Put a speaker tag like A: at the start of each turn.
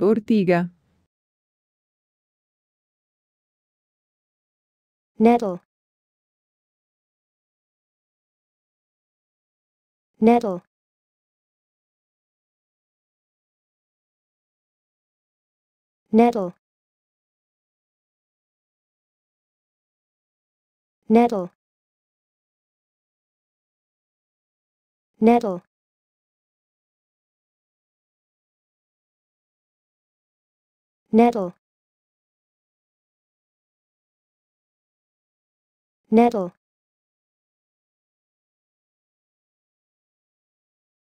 A: Ortiga. Nettle. Nettle. Nettle. Nettle. Nettle. nettle nettle